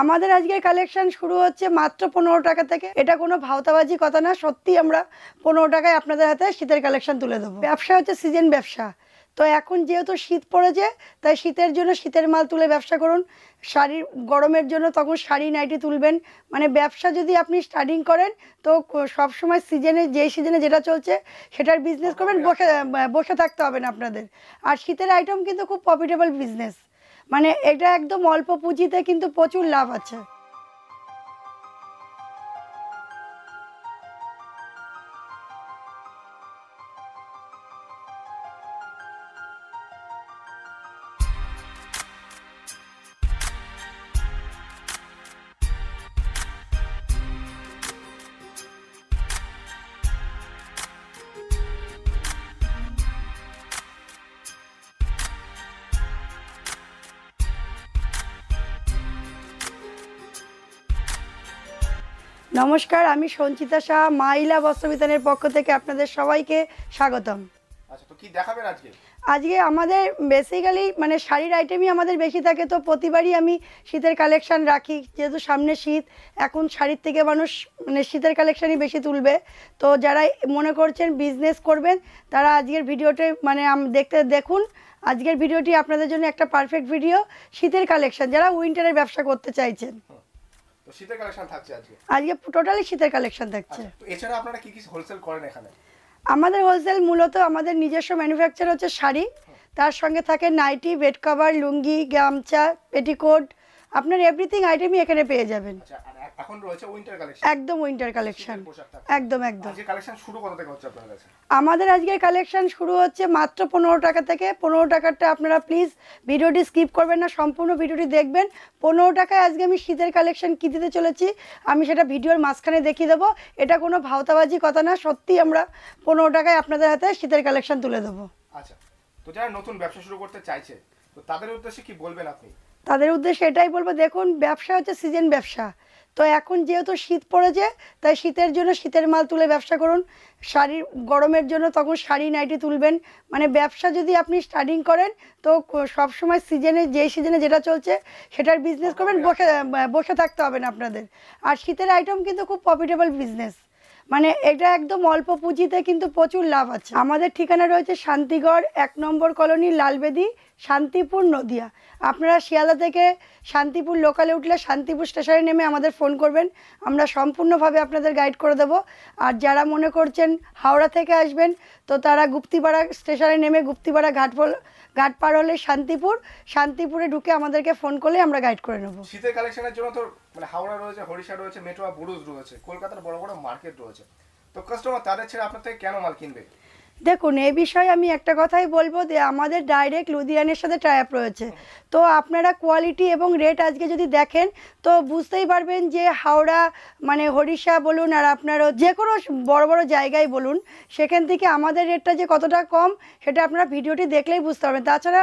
আমাদের আজকে কালেকশন শুরু হচ্ছে মাত্র পনেরো টাকা থেকে এটা কোনো ভাওতাবাজি কথা না সত্যি আমরা পনেরো টাকায় আপনাদের হাতে শীতের কালেকশন তুলে দেবো ব্যবসা হচ্ছে সিজন ব্যবসা তো এখন যেহেতু শীত পড়েছে তাই শীতের জন্য শীতের মাল তুলে ব্যবসা করুন শাড়ি গরমের জন্য তখন শাড়ি নাইটি তুলবেন মানে ব্যবসা যদি আপনি স্টার্টিং করেন তো সবসময় সিজনে যেই সিজনে যেটা চলছে সেটার বিজনেস করবেন বসে বসে থাকতে হবে না আপনাদের আর শীতের আইটেম কিন্তু খুব প্রফিটেবল বিজনেস মানে এটা একদম অল্প পুঁজিতে কিন্তু প্রচুর লাভ আছে নমস্কার আমি সঞ্চিতা শাহ মাইলা বস্ত্রবিতানের পক্ষ থেকে আপনাদের সবাইকে স্বাগতম আচ্ছা, আজকে আমাদের বেসিক্যালি মানে শাড়ির আইটেমই আমাদের বেশি থাকে তো প্রতিবারই আমি শীতের কালেকশান রাখি যেহেতু সামনে শীত এখন শাড়ির থেকে মানুষ মানে শীতের কালেকশানই বেশি তুলবে তো যারা মনে করছেন বিজনেস করবেন তারা আজকের ভিডিওটি মানে দেখতে দেখুন আজকের ভিডিওটি আপনাদের জন্য একটা পারফেক্ট ভিডিও শীতের কালেকশান যারা উইন্টারের ব্যবসা করতে চাইছেন শীতের কালেকশন থাকছে আজকে আজকে টোটালি শীতের কালেকশন থাকছে আচ্ছা, এছাড়া আপনারা কি কি হোলসেল করেন এখানে আমাদের হোলসেল মূলত আমাদের নিজস্ব ম্যানুফ্যাকচার হচ্ছে শাড়ি তার সঙ্গে থাকে নাইটি বেড কভার লুঙ্গি গামছা পেটিকোট আপনার এভরিথিং আইটেমই এখানে পেয়ে যাবেন আচ্ছা, এখন একদম উইন্টার কালেকশন একদম একদম আজকে কালেকশন শুরু হচ্ছে আমাদের আজকের কালেকশন শুরু হচ্ছে মাত্র পনেরো টাকা থেকে পনেরো টাকাটা আপনারা প্লিজ ভিডিওটি স্কিপ করবেন না সম্পূর্ণ ভিডিওটি দেখবেন পনেরো টাকায় আজকে আমি শীতের কালেকশন কী দিতে চলেছি আমি সেটা ভিডিওর মাঝখানে দেখিয়ে দেবো এটা কোনো ভাওতাবাজি কথা না সত্যি আমরা পনেরো টাকায় আপনাদের হাতে শীতের কালেকশন তুলে দেবো আচ্ছা তো যারা নতুন ব্যবসা শুরু করতে চাইছে তো তাদের উদ্দেশ্যে কি বলবেন আপনি তাদের উদ্দেশ্যে এটাই বলবো দেখুন ব্যবসা হচ্ছে সিজন ব্যবসা তো এখন যেহেতু শীত পড়েছে তাই শীতের জন্য শীতের মাল তুলে ব্যবসা করুন শাড়ি গরমের জন্য তখন শাড়ি নাইটি তুলবেন মানে ব্যবসা যদি আপনি স্টার্টিং করেন তো সবসময় সিজনে যেই সিজনে যেটা চলছে সেটার বিজনেস করবেন বসে বসে থাকতে হবে না আপনাদের আর শীতের আইটেম কিন্তু খুব প্রফিটেবল বিজনেস মানে এটা একদম অল্প পুঁজিতে কিন্তু প্রচুর লাভ আছে আমাদের ঠিকানা রয়েছে শান্তিগড় এক নম্বর কলোনি লালবেদি শান্তিপুর নদিয়া আপনারা শিয়ালদা থেকে শান্তিপুর লোকালে উঠলে শান্তিপুর স্টেশনে নেমে আমাদের ফোন করবেন আমরা সম্পূর্ণভাবে আপনাদের গাইড করে দেব আর যারা মনে করছেন হাওড়া থেকে আসবেন তো তারা গুপ্তিপাড়া স্টেশনে নেমে গুপ্তিপাড়া ঘাটপোল ঘাট পার হলে শান্তিপুর শান্তিপুরে ঢুকে আমাদেরকে ফোন করলে আমরা গাইড করে নেব শীতের কালেকশনের জন্য তো মানে হাওড়া রয়েছে হরিষা রয়েছে মেটোয়া বুরুজ রয়েছে কলকাতার বড় বড় মার্কেট রয়েছে তো কাস্টমার তাদের ছেড়ে আপনার থেকে কেন মাল কিনবে দেখুন এই বিষয়ে আমি একটা কথাই বলবো যে আমাদের ডাইরেক্ট লুধিয়ানের সাথে টাইপ রয়েছে তো আপনারা কোয়ালিটি এবং রেট আজকে যদি দেখেন তো বুঝতেই পারবেন যে হাওড়া মানে হরিষা বলুন আর আপনারও যে কোনো বড় বড় জায়গায় বলুন সেখান থেকে আমাদের রেটটা যে কতটা কম সেটা আপনারা ভিডিওটি দেখলেই বুঝতে পারবেন তাছাড়া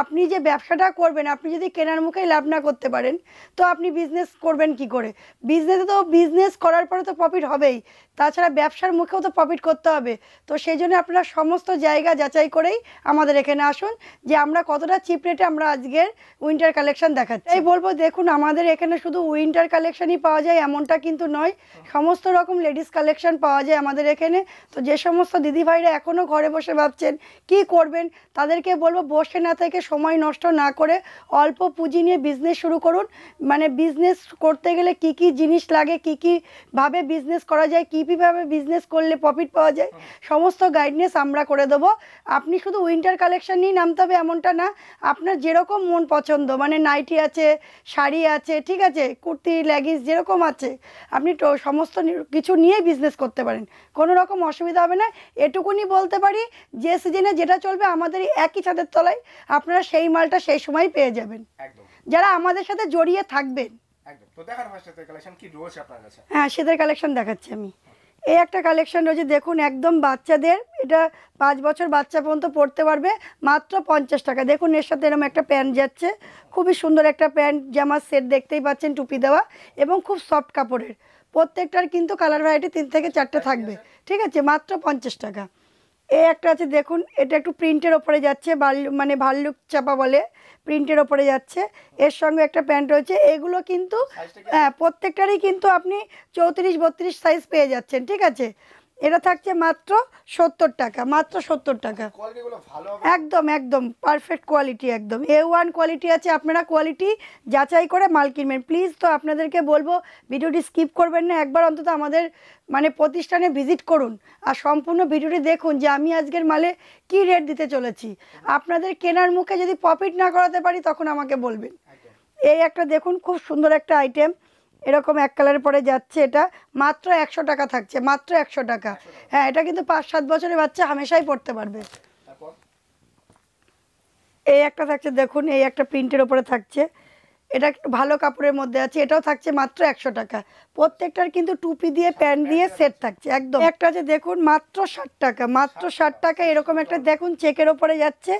আপনি যে ব্যবসাটা করবেন আপনি যদি কেনার মুখেই লাভ না করতে পারেন তো আপনি বিজনেস করবেন কি করে বিজনেসে তো বিজনেস করার পরে তো প্রফিট হবেই তাছাড়া ব্যবসার মুখেও তো প্রফিট করতে হবে তো সেই জন্য আপনারা আপনারা সমস্ত জায়গা যাচাই করেই আমাদের এখানে আসুন যে আমরা কতটা চিপ রেটে আমরা আজকের উইন্টার কালেকশন দেখাচ্ছি এই বলবো দেখুন আমাদের এখানে শুধু উইন্টার কালেকশনই পাওয়া যায় এমনটা কিন্তু নয় সমস্ত রকম লেডিস কালেকশন পাওয়া যায় আমাদের এখানে তো যে সমস্ত দিদিভাইরা এখনও ঘরে বসে ভাবছেন কি করবেন তাদেরকে বলবো বসে না থেকে সময় নষ্ট না করে অল্প পুঁজি নিয়ে বিজনেস শুরু করুন মানে বিজনেস করতে গেলে কি কি জিনিস লাগে কি কীভাবে বিজনেস করা যায় কী কীভাবে বিজনেস করলে প্রফিট পাওয়া যায় সমস্ত গাইড ব্রাইটনেস আমরা করে দেবো আপনি শুধু উইন্টার কালেকশন নিয়ে নামতে হবে এমনটা না আপনার যেরকম মন পছন্দ মানে নাইটি আছে শাড়ি আছে ঠিক আছে কুর্তি লেগিংস যেরকম আছে আপনি সমস্ত কিছু নিয়েই বিজনেস করতে পারেন কোনো রকম অসুবিধা হবে না এটুকুনি বলতে পারি যে সিজনে যেটা চলবে আমাদের একই ছাদের তলায় আপনারা সেই মালটা সেই সময় পেয়ে যাবেন যারা আমাদের সাথে জড়িয়ে থাকবেন হ্যাঁ সেদের কালেকশন দেখাচ্ছি আমি আচ্ছা। এই একটা কালেকশন রয়েছে দেখুন একদম বাচ্চাদের এটা পাঁচ বছর বাচ্চা পর্যন্ত পড়তে পারবে মাত্র পঞ্চাশ টাকা দেখুন এর সাথে এরকম একটা প্যান্ট যাচ্ছে খুবই সুন্দর একটা প্যান্ট জামার সেট দেখতেই পাচ্ছেন টুপি দেওয়া এবং খুব সফট কাপড়ের প্রত্যেকটার কিন্তু কালার ভ্যারাইটি তিন থেকে চারটে থাকবে ঠিক আছে মাত্র পঞ্চাশ টাকা এ একটা আছে দেখুন এটা একটু প্রিন্টের ওপরে যাচ্ছে ভাল্লুক মানে ভাল্লুক চাপা বলে প্রিন্টের ওপরে যাচ্ছে এর সঙ্গে একটা প্যান্ট রয়েছে এগুলো কিন্তু হ্যাঁ প্রত্যেকটারই কিন্তু আপনি চৌত্রিশ বত্রিশ সাইজ পেয়ে যাচ্ছেন ঠিক আছে এটা থাকছে মাত্র সত্তর টাকা মাত্র সত্তর টাকা একদম একদম পারফেক্ট কোয়ালিটি একদম এ ওয়ান কোয়ালিটি আছে আপনারা কোয়ালিটি যাচাই করে মাল কিনবেন প্লিজ তো আপনাদেরকে বলবো ভিডিওটি স্কিপ করবেন না একবার অন্তত আমাদের মানে প্রতিষ্ঠানে ভিজিট করুন আর সম্পূর্ণ ভিডিওটি দেখুন যে আমি আজকের মালে কি রেট দিতে চলেছি আপনাদের কেনার মুখে যদি প্রফিট না করাতে পারি তখন আমাকে বলবেন এই একটা দেখুন খুব সুন্দর একটা আইটেম এরকম এক কালারের পরে যাচ্ছে এটা মাত্র একশো টাকা থাকছে মাত্র একশো টাকা হ্যাঁ এটা কিন্তু পাঁচ সাত বছরের বাচ্চা হামেশাই পড়তে পারবে এই একটা থাকছে দেখুন এই একটা প্রিন্টের ওপরে থাকছে এটা একটু ভালো কাপড়ের মধ্যে আছে এটাও থাকছে মাত্র একশো টাকা প্রত্যেকটার কিন্তু টুপি দিয়ে প্যান্ট দিয়ে সেট থাকছে একদম একটা যে দেখুন মাত্র ষাট টাকা মাত্র ষাট টাকা এরকম একটা দেখুন চেকের ওপরে যাচ্ছে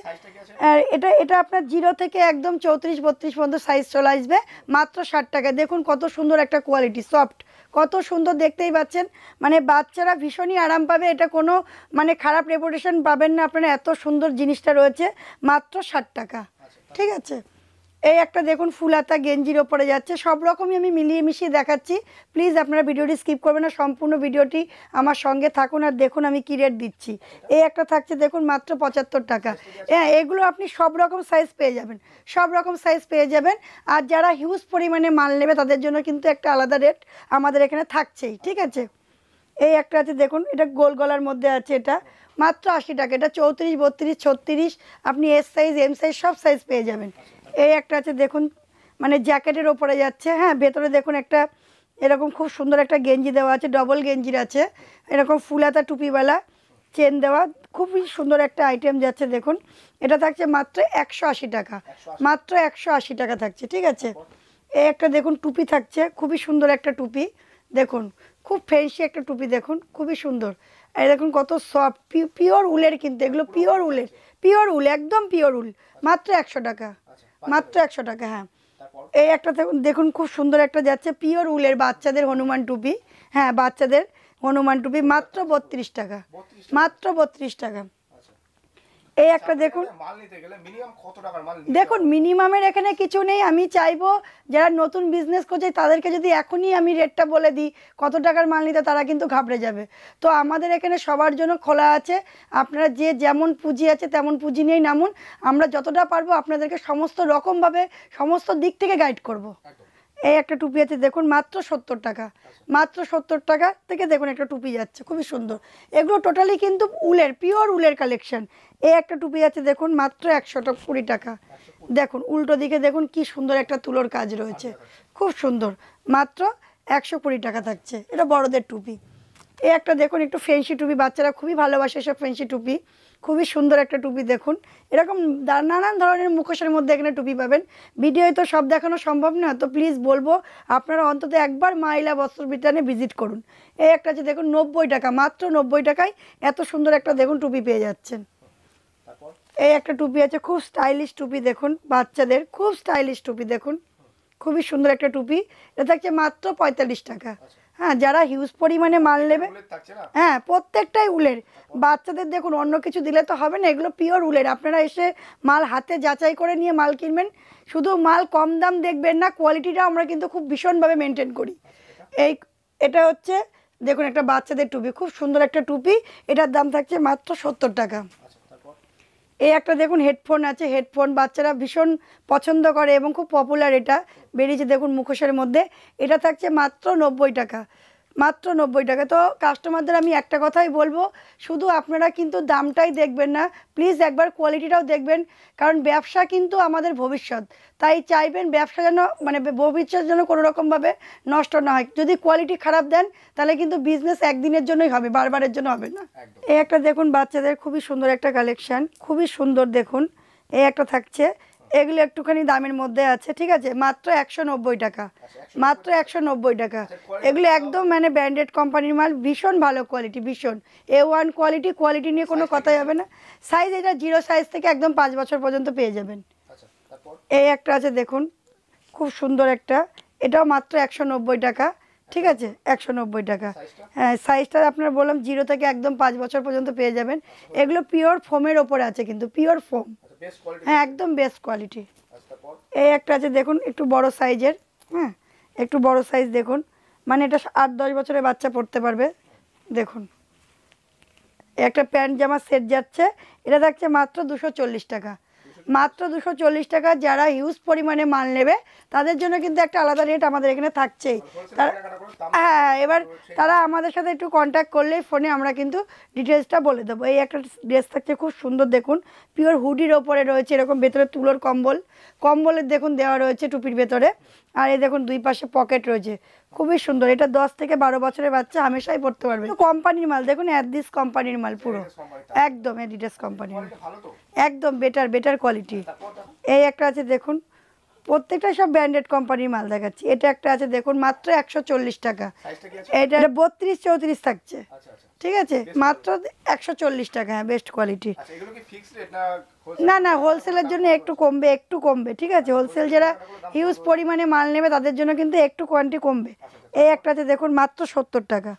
আর এটা এটা আপনার জিরো থেকে একদম চৌত্রিশ বত্রিশ পর্যন্ত সাইজ চলে আসবে মাত্র ষাট টাকা দেখুন কত সুন্দর একটা কোয়ালিটি সফট কত সুন্দর দেখতেই পাচ্ছেন মানে বাচ্চারা ভীষণই আরাম পাবে এটা কোনো মানে খারাপ রেপুটেশন পাবেন না আপনারা এত সুন্দর জিনিসটা রয়েছে মাত্র ষাট টাকা ঠিক আছে এই একটা দেখুন ফুলাতা গেঞ্জির ওপরে যাচ্ছে সব রকমই আমি মিলিয়ে মিশিয়ে দেখাচ্ছি প্লিজ আপনারা ভিডিওটি স্কিপ করবেন না সম্পূর্ণ ভিডিওটি আমার সঙ্গে থাকুন আর দেখুন আমি কী রেট দিচ্ছি এই একটা থাকছে দেখুন মাত্র পঁচাত্তর টাকা হ্যাঁ এগুলো আপনি সব রকম সাইজ পেয়ে যাবেন সব রকম সাইজ পেয়ে যাবেন আর যারা হিউজ পরিমাণে মাল নেবে তাদের জন্য কিন্তু একটা আলাদা রেট আমাদের এখানে থাকছেই ঠিক আছে এই একটা আছে দেখুন এটা গোল গলার মধ্যে আছে এটা মাত্র আশি টাকা এটা চৌত্রিশ বত্রিশ ছত্রিশ আপনি এস সাইজ এম সাইজ সব সাইজ পেয়ে যাবেন এই একটা আছে দেখুন মানে জ্যাকেটের ওপরে যাচ্ছে হ্যাঁ ভেতরে দেখুন একটা এরকম খুব সুন্দর একটা গেঞ্জি দেওয়া আছে ডবল গেঞ্জির আছে এরকম ফুলাতা টুপিওয়ালা চেন দেওয়া খুবই সুন্দর একটা আইটেম যাচ্ছে দেখুন এটা থাকছে মাত্র একশো আশি টাকা মাত্র একশো আশি টাকা থাকছে ঠিক আছে এই একটা দেখুন টুপি থাকছে খুবই সুন্দর একটা টুপি দেখুন খুব ফ্যান্সি একটা টুপি দেখুন খুবই সুন্দর এই দেখুন কত সফট পিওর উলের কিন্তু এগুলো পিওর উলের পিওর উল একদম পিওর উল মাত্র একশো টাকা আচ্ছা। মাত্র একশো টাকা হ্যাঁ এই একটা দেখুন খুব সুন্দর একটা যাচ্ছে পিওর উলের বাচ্চাদের হনুমান টুপি হ্যাঁ বাচ্চাদের হনুমান টুপি মাত্র বত্রিশ টাকা মাত্র বত্রিশ টাকা এই আচ্ছা, একটা দেখুন দেখুন মিনিমামের এখানে কিছু নেই আমি চাইবো যারা নতুন বিজনেস করছে তাদেরকে যদি এখনই আমি রেটটা বলে দিই কত টাকার মাল নিতে তারা কিন্তু ঘাবড়ে যাবে তো আমাদের এখানে সবার জন্য খোলা আছে আপনারা যে যেমন পুঁজি আছে তেমন পুঁজি নিয়েই নামুন আমরা যতটা পারবো আপনাদেরকে সমস্ত রকমভাবে সমস্ত দিক থেকে গাইড করব। এই একটা টুপি আছে দেখুন মাত্র সত্তর টাকা মাত্র সত্তর টাকা থেকে দেখুন একটা টুপি যাচ্ছে খুবই সুন্দর এগুলো টোটালি কিন্তু উলের পিওর উলের কালেকশন এই একটা টুপি আছে দেখুন মাত্র একশো কুড়ি টাকা দেখুন উল্টো দিকে দেখুন কি সুন্দর একটা তুলোর কাজ রয়েছে খুব সুন্দর মাত্র একশো কুড়ি টাকা থাকছে এটা বড়দের টুপি এই একটা দেখুন একটু ফেন্সি টুপি বাচ্চারা খুবই ভালোবাসে এসব ফেন্সি টুপি খুবই সুন্দর একটা টুপি দেখুন এরকম নানান ধরনের মুখোশের মধ্যে এখানে টুপি পাবেন ভিডিওয় তো সব দেখানো সম্ভব না তো প্লিজ বলবো আপনারা অন্তত একবার মাইলা বস্ত্র বিতানে ভিজিট করুন এই একটা যে দেখুন নব্বই টাকা মাত্র নব্বই টাকায় এত সুন্দর একটা দেখুন টুপি পেয়ে যাচ্ছেন এই একটা টুপি আছে খুব স্টাইলিশ টুপি দেখুন বাচ্চাদের খুব স্টাইলিশ টুপি দেখুন খুবই সুন্দর একটা টুপি এটা থাকছে মাত্র পঁয়তাল্লিশ টাকা আচ্ছা। হ্যাঁ যারা হিউজ পরিমাণে মাল নেবে হ্যাঁ প্রত্যেকটাই উলের বাচ্চাদের দেখুন অন্য কিছু দিলে তো হবে না এগুলো পিওর উলের আপনারা এসে মাল হাতে যাচাই করে নিয়ে মাল কিনবেন শুধু মাল কম দাম দেখবেন না কোয়ালিটিটা আমরা কিন্তু খুব ভীষণভাবে মেনটেন করি এই এটা হচ্ছে দেখুন একটা বাচ্চাদের টুপি খুব সুন্দর একটা টুপি এটার দাম থাকছে মাত্র সত্তর টাকা এই একটা দেখুন হেডফোন আছে হেডফোন বাচ্চারা ভীষণ পছন্দ করে এবং খুব পপুলার এটা বেরিয়েছে দেখুন মুখোশের মধ্যে এটা থাকছে মাত্র নব্বই টাকা মাত্র নব্বই টাকা তো কাস্টমারদের আমি একটা কথাই বলবো শুধু আপনারা কিন্তু দামটাই দেখবেন না প্লিজ একবার কোয়ালিটিটাও দেখবেন কারণ ব্যবসা কিন্তু আমাদের ভবিষ্যৎ তাই চাইবেন ব্যবসা যেন মানে ভবিষ্যৎ যেন কোনোরকমভাবে নষ্ট না হয় যদি কোয়ালিটি খারাপ দেন তাহলে কিন্তু বিজনেস একদিনের জন্যই হবে বারবারের জন্য হবে না এই একটা দেখুন বাচ্চাদের খুবই সুন্দর একটা কালেকশান খুবই সুন্দর দেখুন এই একটা থাকছে এগুলো একটুখানি দামের মধ্যে আছে ঠিক আছে মাত্র একশো নব্বই টাকা আচ্ছা, মাত্র একশো নব্বই টাকা আচ্ছা, এগুলো একদম মানে ব্র্যান্ডেড কোম্পানির মাল ভীষণ ভালো কোয়ালিটি ভীষণ এ ওয়ান কোয়ালিটি কোয়ালিটি নিয়ে কোনো কথা যাবে না সাইজ এটা জিরো সাইজ থেকে একদম পাঁচ বছর পর্যন্ত পেয়ে যাবেন আচ্ছা, এই একটা আছে দেখুন খুব সুন্দর একটা এটাও মাত্র একশো নব্বই টাকা ঠিক আছে একশো নব্বই টাকা হ্যাঁ সাইজটা আপনার বললাম জিরো থেকে একদম পাঁচ বছর পর্যন্ত পেয়ে যাবেন এগুলো পিওর ফোমের ওপরে আছে কিন্তু পিওর ফোম হ্যাঁ একদম বেস্ট কোয়ালিটি এই একটা আছে দেখুন একটু বড় সাইজের হ্যাঁ একটু বড় সাইজ দেখুন মানে এটা আট দশ বছরের বাচ্চা পড়তে পারবে দেখুন একটা প্যান্ট জামা সেট যাচ্ছে এটা থাকছে মাত্র দুশো টাকা মাত্র দুশো চল্লিশ টাকা যারা হিউজ পরিমাণে মাল নেবে তাদের জন্য কিন্তু একটা আলাদা রেট আমাদের এখানে থাকছেই হ্যাঁ এবার তারা আমাদের সাথে একটু কন্ট্যাক্ট করলে ফোনে আমরা কিন্তু ডিটেলসটা বলে দেবো এই একটা ড্রেস থাকছে খুব সুন্দর দেখুন পিওর হুডির ওপরে রয়েছে এরকম ভেতরে তুলোর কম্বল কম্বলের দেখুন দেওয়া রয়েছে টুপির ভেতরে আর এই দেখুন দুই পাশে পকেট রয়েছে খুবই সুন্দর এটা দশ থেকে বারো বছরের বাচ্চা হামেশাই পড়তে পারবে কোম্পানির মাল দেখুন অ্যাডিস কোম্পানির মাল পুরো একদম অ্যাডিডাস কোম্পানির একদম বেটার বেটার কোয়ালিটি এই একটা আছে দেখুন প্রত্যেকটা সব ব্র্যান্ডেড কোম্পানির মাল দেখাচ্ছি এটা একটা আছে দেখুন মাত্র একশো টাকা এটা বত্রিশ চৌত্রিশ থাকছে আচ্ছা, আচ্ছা। ঠিক আছে মাত্র একশো চল্লিশ টাকা হ্যাঁ বেস্ট আচ্ছা, কোয়ালিটি না না হোলসেলের জন্য একটু কমবে একটু কমবে ঠিক আছে হোলসেল যারা হিউজ পরিমাণে মাল নেবে তাদের জন্য কিন্তু একটু কোয়ান্টি কমবে এই একটা আছে দেখুন মাত্র সত্তর টাকা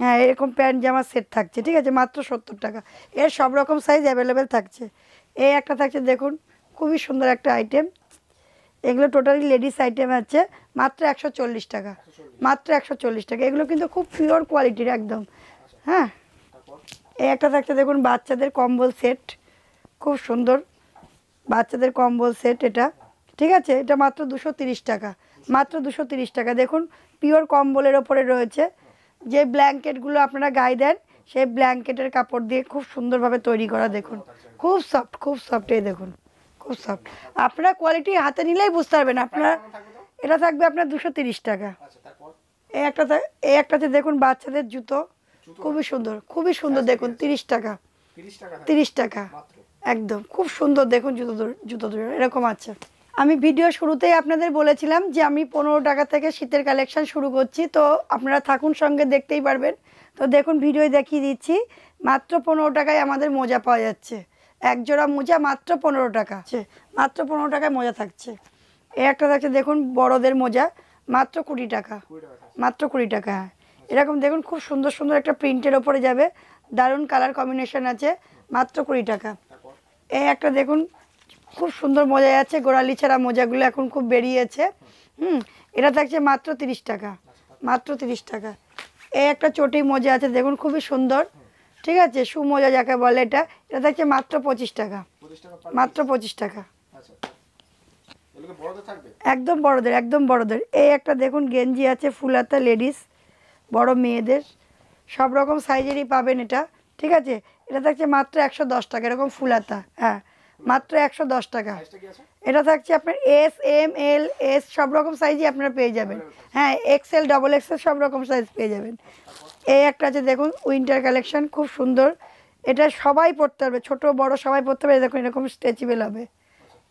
হ্যাঁ এরকম প্যান্ট জামা সেট থাকছে ঠিক আছে মাত্র সত্তর টাকা এর সব রকম সাইজ অ্যাভেলেবেল থাকছে এই একটা থাকছে দেখুন খুবই সুন্দর একটা আইটেম এগুলো টোটালি লেডিস আইটেম আছে মাত্র একশো টাকা মাত্র একশো টাকা এগুলো কিন্তু খুব পিওর কোয়ালিটির একদম হ্যাঁ এই একটা থাকছে দেখুন বাচ্চাদের কম্বল সেট খুব সুন্দর বাচ্চাদের কম্বল সেট এটা ঠিক আছে এটা মাত্র দুশো টাকা মাত্র দুশো টাকা দেখুন পিওর কম্বলের ওপরে রয়েছে যে ব্ল্যাঙ্কেটগুলো আপনারা গায়ে দেন সেই ব্ল্যাঙ্কেটের কাপড় দিয়ে খুব সুন্দরভাবে তৈরি করা দেখুন আচ্ছা। খুব সফট খুব সফট এই দেখুন খুব সফট আপনার কোয়ালিটি হাতে নিলেই বুঝতে পারবেন আপনার এটা থাকবে আপনার দুশো তিরিশ টাকা আচ্ছা, এই একটা এই একটাতে দেখুন বাচ্চাদের জুতো খুবই সুন্দর খুবই সুন্দর দেখুন তিরিশ টাকা তিরিশ টাকা একদম খুব সুন্দর দেখুন জুতো জুতো এরকম আছে আমি ভিডিও শুরুতেই আপনাদের বলেছিলাম যে আমি পনেরো টাকা থেকে শীতের কালেকশন শুরু করছি তো আপনারা থাকুন সঙ্গে দেখতেই পারবেন তো দেখুন ভিডিও দেখিয়ে দিচ্ছি মাত্র পনেরো টাকায় আমাদের মোজা পাওয়া যাচ্ছে এক জোড়া মোজা মাত্র পনেরো টাকা মাত্র পনেরো টাকায় মোজা থাকছে এ একটা থাকছে দেখুন বড়দের মোজা মাত্র কুড়ি টাকা মাত্র কুড়ি টাকা হ্যাঁ এরকম দেখুন খুব সুন্দর সুন্দর একটা প্রিন্টের ওপরে যাবে দারুণ কালার কম্বিনেশন আছে মাত্র কুড়ি টাকা এই একটা দেখুন খুব সুন্দর মজা আছে গোড়ালি ছাড়া মোজাগুলো এখন খুব বেরিয়েছে হুম এটা থাকছে মাত্র তিরিশ টাকা আচ্ছা, মাত্র তিরিশ টাকা এই একটা চটি মোজা আছে দেখুন খুবই সুন্দর ঠিক আছে সুমজা যাকে বলে এটা এটা থাকছে মাত্র পঁচিশ টাকা মাত্র পঁচিশ টাকা আচ্ছা। একদম বড়দের একদম বড়দের এই একটা দেখুন গেঞ্জি আছে ফুল হাতা লেডিস বড় মেয়েদের সব রকম সাইজেরই পাবেন এটা ঠিক আছে এটা থাকছে মাত্র একশো দশ টাকা এরকম ফুল হাতা হ্যাঁ মাত্র একশো দশ টাকা এটা থাকছে আপনার এস এম এল এস সব রকম সাইজই আপনারা পেয়ে যাবেন হ্যাঁ এক্সেল ডবল এক্সেল সব রকম সাইজ পেয়ে যাবেন আচ্ছা, এই একটা যে দেখুন উইন্টার কালেকশন খুব সুন্দর এটা সবাই পড়তে পারবে ছোট বড় সবাই পড়তে পারবে দেখুন এরকম স্ট্রেচেবল হবে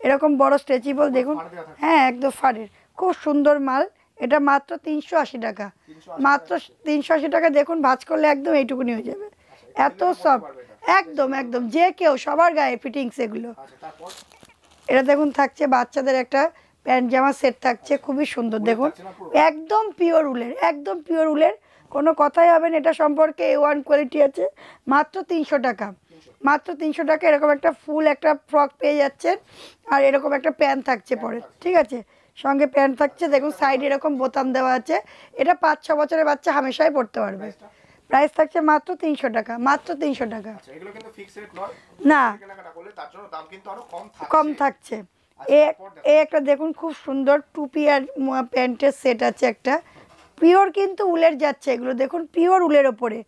এরকম বড় স্ট্রেচেবল দেখুন হ্যাঁ একদম ফাড়ের খুব সুন্দর মাল এটা মাত্র তিনশো আশি টাকা মাত্র তিনশো আশি টাকা দেখুন ভাজ করলে একদম এইটুকুনি হয়ে যাবে আচ্ছা, এত সফট একদম একদম যে কেউ সবার গায়ে ফিটিংস এগুলো আচ্ছা, এটা দেখুন থাকছে বাচ্চাদের একটা প্যান্ট জামা সেট থাকছে খুবই সুন্দর দেখুন একদম পিওর উলের একদম পিওর উলের কোনো কথাই হবে না এটা সম্পর্কে এ ওয়ান কোয়ালিটি আছে মাত্র তিনশো টাকা মাত্র তিনশো টাকা এরকম একটা ফুল একটা ফ্রক পেয়ে যাচ্ছেন আর এরকম একটা প্যান্ট থাকছে পরে ঠিক আছে সঙ্গে প্যান্ট থাকছে দেখুন সাইডে এরকম বোতাম দেওয়া আছে এটা পাঁচ ছ বছরের বাচ্চা হামেশাই পড়তে পারবে প্রাইস থাকছে মাত্র তিনশো টাকা মাত্র তিনশো টাকা আচ্ছা, না কম থাকছে আচ্ছা, এ একটা দেখুন খুব সুন্দর টুপি আর প্যান্টের সেট আছে একটা পিওর কিন্তু উলের যাচ্ছে এগুলো দেখুন পিওর উলের ওপরে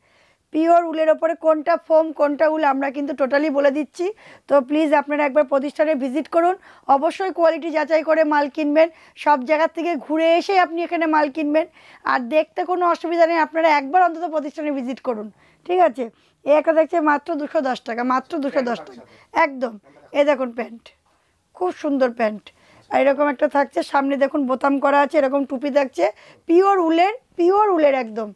পিওর উলের ওপরে কোনটা ফোম কোনটা উল আমরা কিন্তু টোটালি বলে দিচ্ছি তো প্লিজ আপনারা একবার প্রতিষ্ঠানে ভিজিট করুন অবশ্যই কোয়ালিটি যাচাই করে মাল কিনবেন সব জায়গার থেকে ঘুরে এসে আপনি এখানে মাল কিনবেন আর দেখতে কোনো অসুবিধা নেই আপনারা একবার অন্তত প্রতিষ্ঠানে ভিজিট করুন ঠিক আছে এ একটা দেখছে মাত্র দুশো দশ টাকা মাত্র দুশো দশ টাকা একদম এ দেখুন প্যান্ট খুব সুন্দর প্যান্ট আর এরকম একটা থাকছে সামনে দেখুন বোতাম করা আছে এরকম টুপি থাকছে পিওর উলের পিওর উলের একদম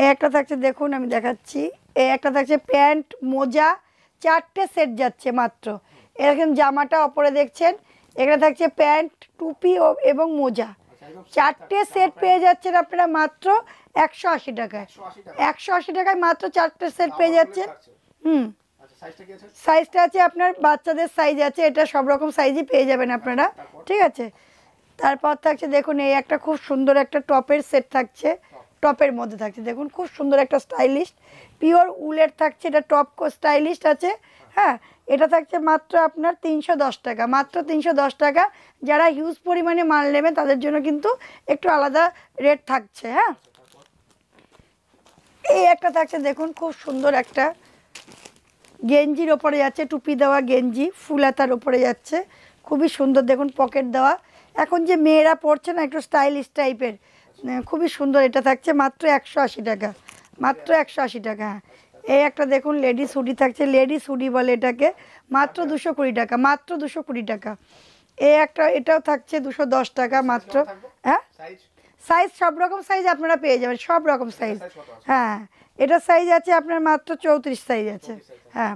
এ একটা থাকছে দেখুন আমি দেখাচ্ছি এ একটা থাকছে প্যান্ট মোজা চারটে সেট যাচ্ছে মাত্র এরকম জামাটা অপরে দেখছেন এখানে থাকছে প্যান্ট টুপি এবং মোজা চারটে সেট পেয়ে যাচ্ছেন আপনারা মাত্র একশো আশি টাকায় একশো আশি টাকায় মাত্র চারটে সেট পেয়ে যাচ্ছেন হুম সাইজটা আছে আপনার বাচ্চাদের সাইজ আছে এটা সব রকম সাইজই পেয়ে যাবেন আপনারা ঠিক আছে তারপর থাকছে দেখুন এই একটা খুব সুন্দর একটা টপের সেট থাকছে টপের মধ্যে থাকছে দেখুন খুব সুন্দর একটা স্টাইলিস্ট পিওর উলের থাকছে এটা টপ স্টাইলিস্ট আছে হ্যাঁ এটা থাকছে মাত্র আপনার তিনশো টাকা মাত্র তিনশো টাকা যারা হিউজ পরিমাণে মাল নেবে তাদের জন্য কিন্তু একটু আলাদা রেট থাকছে হ্যাঁ এই একটা থাকছে দেখুন খুব সুন্দর একটা গেঞ্জির ওপরে যাচ্ছে টুপি দেওয়া গেঞ্জি ফুল হাতার ওপরে যাচ্ছে খুবই সুন্দর দেখুন পকেট দেওয়া এখন যে মেয়েরা পড়ছে না একটু স্টাইলিশ টাইপের খুবই সুন্দর এটা থাকছে মাত্র একশো আশি টাকা মাত্র একশো আশি টাকা হ্যাঁ এই একটা দেখুন লেডিস হুডি থাকছে লেডিস হুডি বলে এটাকে মাত্র দুশো কুড়ি টাকা মাত্র দুশো কুড়ি টাকা এই একটা এটাও থাকছে দুশো দশ টাকা মাত্র হ্যাঁ সাইজ সব রকম সাইজ আপনারা পেয়ে যাবেন সব রকম সাইজ হ্যাঁ এটা সাইজ আছে আপনার মাত্র চৌত্রিশ সাইজ আছে হ্যাঁ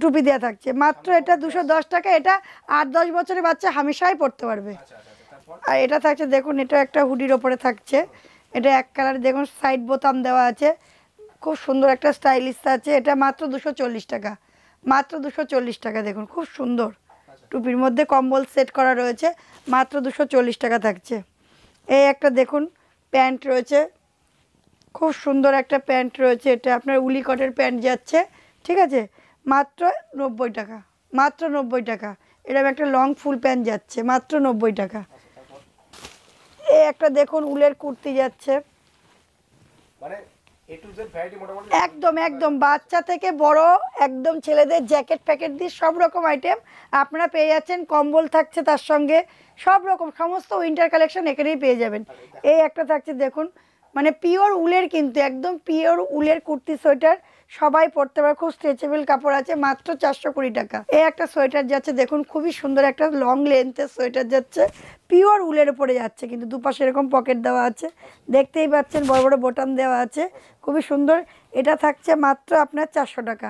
টুপি দেওয়া থাকছে মাত্র এটা দুশো দশ টাকা এটা আট দশ বছরের বাচ্চা হামেশাই পড়তে পারবে আচ্ছা, আচ্ছা, আচ্ছা, আর এটা থাকছে দেখুন এটা একটা হুডির ওপরে থাকছে এটা এক কালার দেখুন সাইড বোতাম দেওয়া আছে খুব সুন্দর একটা স্টাইলিশ আছে এটা মাত্র দুশো চল্লিশ টাকা মাত্র দুশো চল্লিশ টাকা দেখুন খুব সুন্দর টুপির মধ্যে কম্বল সেট করা রয়েছে মাত্র দুশো চল্লিশ টাকা থাকছে এই একটা দেখুন প্যান্ট রয়েছে খুব সুন্দর একটা প্যান্ট রয়েছে এটা আপনার উলি কটের প্যান্ট যাচ্ছে ঠিক আছে মাত্র নব্বই টাকা মাত্র নব্বই টাকা এরকম একটা লং ফুল প্যান্ট যাচ্ছে মাত্র নব্বই টাকা এ একটা দেখুন উলের কুর্তি যাচ্ছে মানে একদম একদম বাচ্চা থেকে বড় একদম ছেলেদের জ্যাকেট প্যাকেট দিয়ে সব রকম আইটেম আপনারা পেয়ে যাচ্ছেন কম্বল থাকছে তার সঙ্গে সব রকম সমস্ত উইন্টার কালেকশন এখানেই পেয়ে যাবেন আচ্ছা, এই একটা থাকছে দেখুন মানে পিওর উলের কিন্তু একদম পিওর উলের কুর্তি সোয়েটার সবাই পরতে পারে খুব স্ট্রেচেবল কাপড় আছে মাত্র চারশো কুড়ি টাকা এই একটা সোয়েটার যাচ্ছে দেখুন খুবই সুন্দর একটা লং লেন্থের সোয়েটার যাচ্ছে পিওর উলের উপরে যাচ্ছে কিন্তু দুপাশে এরকম পকেট দেওয়া আছে দেখতেই পাচ্ছেন বড় বড় বোটাম দেওয়া আছে খুবই সুন্দর এটা থাকছে মাত্র আপনার চারশো টাকা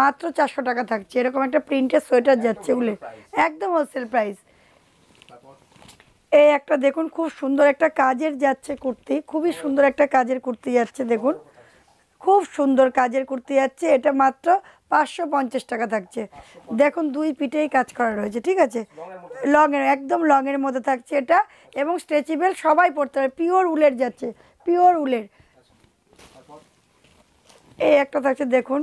মাত্র চারশো টাকা থাকছে এরকম একটা প্রিন্টের সোয়েটার যাচ্ছে উলে একদম হোলসেল প্রাইস এই একটা দেখুন খুব সুন্দর একটা কাজের যাচ্ছে কুর্তি খুবই সুন্দর একটা কাজের কুর্তি যাচ্ছে দেখুন খুব সুন্দর কাজের কুর্তি যাচ্ছে এটা মাত্র পাঁচশো পঞ্চাশ টাকা থাকছে দেখুন দুই পিঠেই কাজ করা রয়েছে ঠিক আছে লংয়ের একদম লংয়ের মধ্যে থাকছে এটা এবং স্ট্রেচেবেল সবাই পড়তে পারে পিওর উলের যাচ্ছে পিওর উলের এই একটা থাকছে দেখুন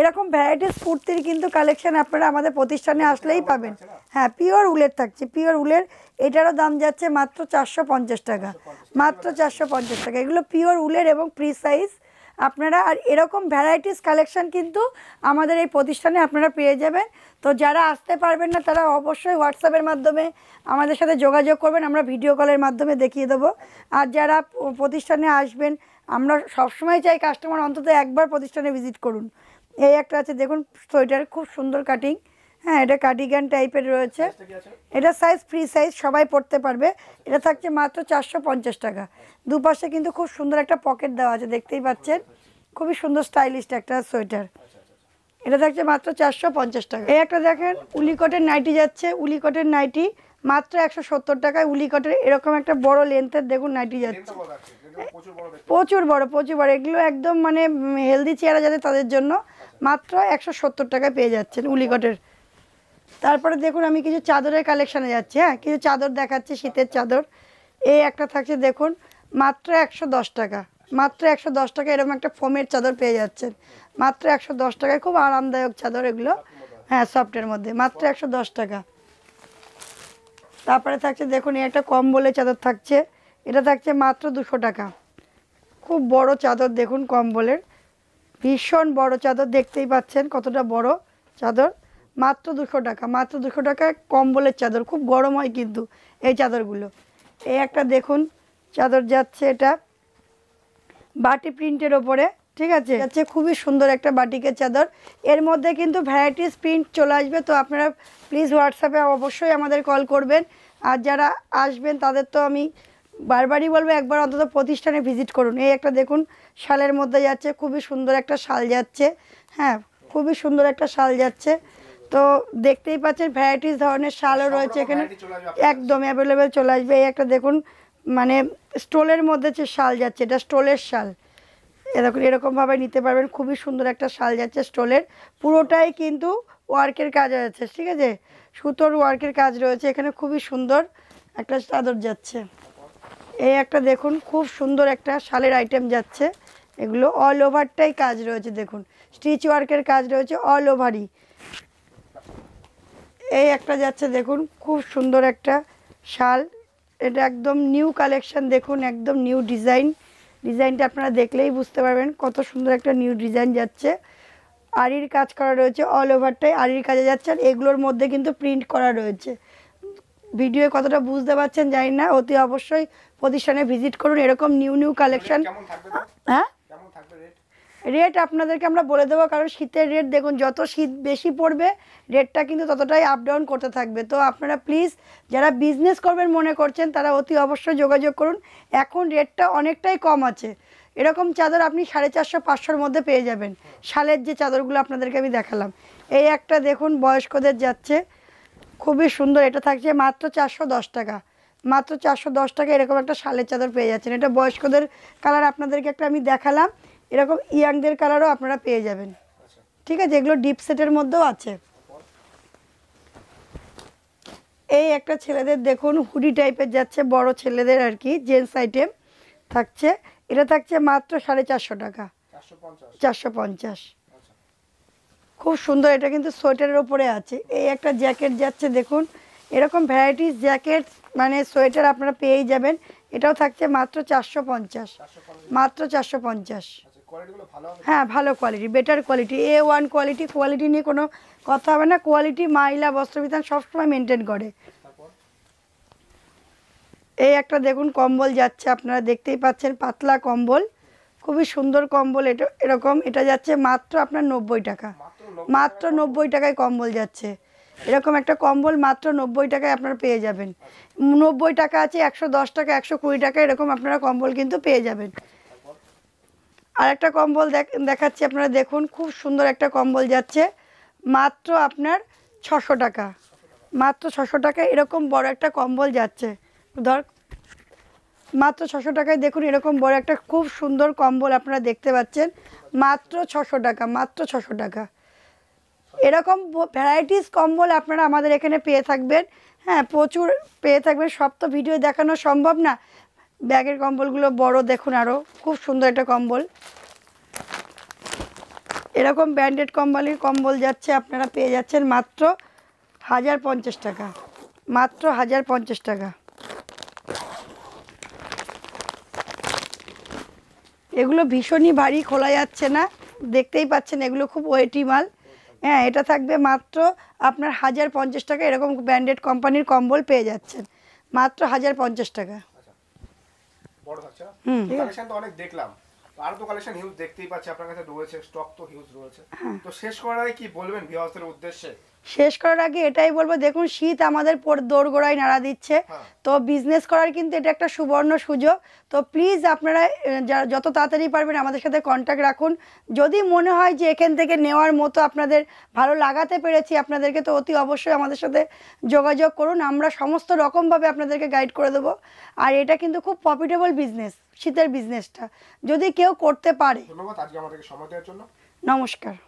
এরকম ভ্যারাইটিস কুর্তির কিন্তু কালেকশান আপনারা আমাদের প্রতিষ্ঠানে আসলেই পাবেন হ্যাঁ পিওর উলের থাকছে পিওর উলের এটারও দাম যাচ্ছে মাত্র চারশো টাকা মাত্র চারশো টাকা এগুলো পিওর উলের এবং প্রি সাইজ আপনারা আর এরকম ভ্যারাইটিস কালেকশান কিন্তু আমাদের এই প্রতিষ্ঠানে আপনারা পেয়ে যাবেন তো যারা আসতে পারবেন না তারা অবশ্যই হোয়াটসঅ্যাপের মাধ্যমে আমাদের সাথে যোগাযোগ করবেন আমরা ভিডিও কলের মাধ্যমে দেখিয়ে দেবো আর যারা প্রতিষ্ঠানে আসবেন আমরা সবসময় চাই কাস্টমার অন্তত একবার প্রতিষ্ঠানে ভিজিট করুন এই একটা আছে দেখুন সোয়েটার খুব সুন্দর কাটিং হ্যাঁ এটা কার্ডিগান টাইপের রয়েছে এটা সাইজ ফ্রি সাইজ সবাই পড়তে পারবে এটা থাকছে মাত্র চারশো পঞ্চাশ টাকা দুপাশে কিন্তু খুব সুন্দর একটা পকেট দেওয়া আছে দেখতেই পাচ্ছেন খুবই সুন্দর স্টাইলিশ একটা সোয়েটার এটা থাকছে মাত্র চারশো পঞ্চাশ টাকা এই একটা দেখেন উলিকটের নাইটি যাচ্ছে উলিকটের নাইটি মাত্র একশো সত্তর টাকায় উলিকটের এরকম একটা বড় লেন্থের দেখুন নাইটি যাচ্ছে প্রচুর বড় প্রচুর বড় এগুলো একদম মানে হেলদি চেহারা যাদের তাদের জন্য মাত্র একশো সত্তর টাকায় পেয়ে যাচ্ছেন উলিগটের তারপরে দেখুন আমি কিছু চাদরের কালেকশানে যাচ্ছি হ্যাঁ কিছু চাদর দেখাচ্ছি শীতের চাদর এই একটা থাকছে দেখুন মাত্র একশো দশ টাকা মাত্র একশো দশ টাকা এরকম একটা ফোমের চাদর পেয়ে যাচ্ছেন মাত্র একশো দশ টাকায় খুব আরামদায়ক চাদর এগুলো হ্যাঁ সফটের মধ্যে মাত্র একশো দশ টাকা তারপরে থাকছে দেখুন এই একটা কম্বলের চাদর থাকছে এটা থাকছে মাত্র দুশো টাকা খুব বড় চাদর দেখুন কম্বলের ভীষণ বড় চাদর দেখতেই পাচ্ছেন কতটা বড় চাদর মাত্র দুশো টাকা মাত্র দুশো টাকায় কম্বলের চাদর খুব গরম হয় কিন্তু এই চাদরগুলো এই একটা দেখুন চাদর যাচ্ছে এটা বাটি প্রিন্টের ওপরে ঠিক আছে যাচ্ছে খুবই সুন্দর একটা বাটিকের চাদর এর মধ্যে কিন্তু ভ্যারাইটিস প্রিন্ট চলে আসবে তো আপনারা প্লিজ হোয়াটসঅ্যাপে অবশ্যই আমাদের কল করবেন আর যারা আসবেন তাদের তো আমি বারবারই বলবো একবার অন্তত প্রতিষ্ঠানে ভিজিট করুন এই একটা দেখুন শালের মধ্যে যাচ্ছে খুবই সুন্দর একটা শাল যাচ্ছে হ্যাঁ খুবই সুন্দর একটা শাল যাচ্ছে তো দেখতেই পাচ্ছেন ভ্যারাইটিস ধরনের শালও রয়েছে এখানে একদম অ্যাভেলেবেল চলে আসবে এই একটা দেখুন মানে স্টোলের মধ্যে যে শাল যাচ্ছে এটা স্টোলের শাল এরকম এরকমভাবে নিতে পারবেন খুবই সুন্দর একটা শাল যাচ্ছে স্টোলের পুরোটাই কিন্তু ওয়ার্কের কাজ আছে ঠিক আছে সুতোর ওয়ার্কের কাজ রয়েছে এখানে খুবই সুন্দর একটা চাদর যাচ্ছে এই একটা দেখুন খুব সুন্দর একটা শালের আইটেম যাচ্ছে এগুলো অল ওভারটাই কাজ রয়েছে দেখুন স্টিচ ওয়ার্কের কাজ রয়েছে অল ওভারই এই একটা যাচ্ছে দেখুন খুব সুন্দর একটা শাল এটা একদম নিউ কালেকশন দেখুন একদম নিউ ডিজাইন ডিজাইনটা আপনারা দেখলেই বুঝতে পারবেন কত সুন্দর একটা নিউ ডিজাইন যাচ্ছে আড়ির কাজ করা রয়েছে অল ওভারটাই আড়ির কাজে যাচ্ছে আর এগুলোর মধ্যে কিন্তু প্রিন্ট করা রয়েছে ভিডিও কতটা বুঝতে পারছেন জানি না অতি অবশ্যই প্রতিষ্ঠানে ভিজিট করুন এরকম নিউ নিউ কালেকশন হ্যাঁ রেট হ্যাঁ? আপনাদেরকে আমরা বলে দেবো কারণ শীতের রেট দেখুন যত শীত বেশি পড়বে রেটটা কিন্তু ততটাই আপ ডাউন করতে থাকবে তো আপনারা প্লিজ যারা বিজনেস করবেন মনে করছেন তারা অতি অবশ্যই যোগাযোগ করুন এখন রেটটা অনেকটাই কম আছে এরকম চাদর আপনি সাড়ে চারশো পাঁচশোর মধ্যে পেয়ে যাবেন শালের যে চাদরগুলো আপনাদেরকে আমি দেখালাম এই একটা দেখুন বয়স্কদের যাচ্ছে খুবই সুন্দর এটা থাকছে মাত্র চারশো টাকা মাত্র চারশো দশ টাকা এরকম একটা শালের চাদর পেয়ে যাচ্ছেন এটা বয়স্কদের কালার আপনাদেরকে একটা আমি দেখালাম এরকম ইয়াংদের কালারও আপনারা পেয়ে যাবেন আচ্ছা। ঠিক আছে এগুলো ডিপ সেটের মধ্যেও আছে এই একটা ছেলেদের দেখুন হুডি টাইপের যাচ্ছে বড় ছেলেদের আর কি জেন্টস আইটেম থাকছে এটা থাকছে মাত্র সাড়ে চারশো টাকা চারশো পঞ্চাশ খুব সুন্দর এটা কিন্তু সোয়েটারের ওপরে আছে এই একটা জ্যাকেট যাচ্ছে দেখুন এরকম ভ্যারাইটিস জ্যাকেট মানে সোয়েটার আপনারা পেয়েই যাবেন এটাও থাকছে মাত্র চারশো পঞ্চাশ মাত্র চারশো পঞ্চাশ আচ্ছা, হ্যাঁ ভালো quality better quality A one quality quality নিয়ে কোনো কথা হবে না কোয়ালিটি মাইলা বস্ত্রবিধান সবসময় মেনটেন করে এই একটা দেখুন কম্বল যাচ্ছে আপনারা দেখতেই পাচ্ছেন পাতলা কম্বল খুবই সুন্দর কম্বল এটা এরকম এটা যাচ্ছে মাত্র আপনার নব্বই টাকা মাত্র নব্বই টাকায় কম্বল যাচ্ছে এরকম একটা কম্বল মাত্র নব্বই টাকায় আপনারা পেয়ে যাবেন নব্বই টাকা আছে একশো দশ টাকা একশো কুড়ি টাকা এরকম আপনারা কম্বল কিন্তু পেয়ে যাবেন আর একটা কম্বল দেখাচ্ছি আপনারা দেখুন খুব সুন্দর একটা কম্বল যাচ্ছে মাত্র আপনার ছশো টাকা মাত্র ছশো টাকা এরকম বড় একটা কম্বল যাচ্ছে ধর মাত্র ছশো টাকায় দেখুন এরকম বড় একটা খুব সুন্দর কম্বল আপনারা দেখতে পাচ্ছেন মাত্র ছশো টাকা মাত্র ছশো টাকা এরকম ভ্যারাইটিস কম্বল আপনারা আমাদের এখানে পেয়ে থাকবেন হ্যাঁ প্রচুর পেয়ে থাকবেন সব তো ভিডিও দেখানো সম্ভব না ব্যাগের কম্বলগুলো বড় দেখুন আরও খুব সুন্দর একটা কম্বল এরকম ব্র্যান্ডেড কম্বলের কম্বল যাচ্ছে আপনারা পেয়ে যাচ্ছেন মাত্র হাজার পঞ্চাশ টাকা মাত্র হাজার পঞ্চাশ টাকা এগুলো ভীষণই ভারী খোলা যাচ্ছে না দেখতেই পাচ্ছেন এগুলো খুব ওয়েটি মাল হ্যাঁ এটা থাকবে মাত্র আপনার হাজার পঞ্চাশ টাকা এরকম ব্র্যান্ডেড কোম্পানির কম্বল পেয়ে যাচ্ছেন মাত্র হাজার পঞ্চাশ টাকা আচ্ছা। দেখলাম আর তো কালেকশন হিউজ দেখতেই পাচ্ছি আপনার কাছে রয়েছে স্টক তো হিউজ রয়েছে হ্যাঁ। তো শেষ করার কি বলবেন ভিউয়ার্সদের উদ্দেশ্যে শেষ করার আগে এটাই বলবো দেখুন শীত আমাদের দোরগোড়ায় নাড়া দিচ্ছে হ্যাঁ। তো বিজনেস করার কিন্তু এটা একটা সুবর্ণ সুযোগ তো প্লিজ আপনারা যত তাড়াতাড়ি পারবেন আমাদের সাথে কন্ট্যাক্ট রাখুন যদি মনে হয় যে এখান থেকে নেওয়ার মতো আপনাদের ভালো লাগাতে পেরেছি আপনাদেরকে তো অতি অবশ্যই আমাদের সাথে যোগাযোগ করুন আমরা সমস্ত রকমভাবে আপনাদেরকে গাইড করে দেবো আর এটা কিন্তু খুব প্রফিটেবল বিজনেস শীতের বিজনেসটা যদি কেউ করতে পারে ধন্যবাদ আজকে আমাদেরকে সময় দেওয়ার জন্য নমস্কার